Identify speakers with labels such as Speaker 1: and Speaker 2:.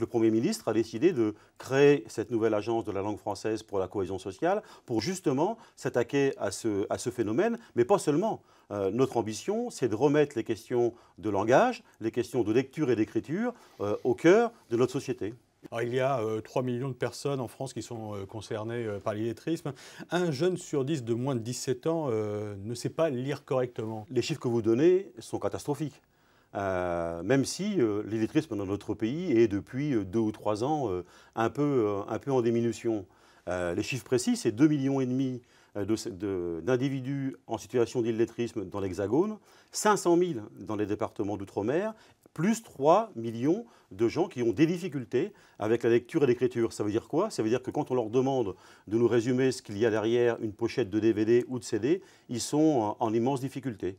Speaker 1: le Premier ministre a décidé de créer cette nouvelle agence de la langue française pour la cohésion sociale pour justement s'attaquer à ce, phénomène, mais pas seulement. Euh, notre ambition, c'est de remettre les questions de langage, les questions de lecture et d'écriture euh, au cœur de notre
Speaker 2: société. il y a 3 euh, millions de personnes en France qui sont concernées par l'illettrisme. Un jeune sur 10 de moins de 17 ans ne sait pas lire correctement.
Speaker 1: Les chiffres que vous donnez sont catastrophiques. Euh, même si euh, l'illettrisme dans notre pays est depuis euh, deux ou trois ans un, peu, en diminution. les chiffres précis, c'est 2,5 millions et demi d'individus en situation d'illettrisme dans l'Hexagone, 500 000 dans les départements d'outre-mer, plus 3 millions de gens qui ont des difficultés avec la lecture et l'écriture. Ça veut dire quoi Ça veut dire que quand on leur demande de nous résumer ce qu'il y a derrière une pochette de DVD ou de CD, ils sont en immense difficulté.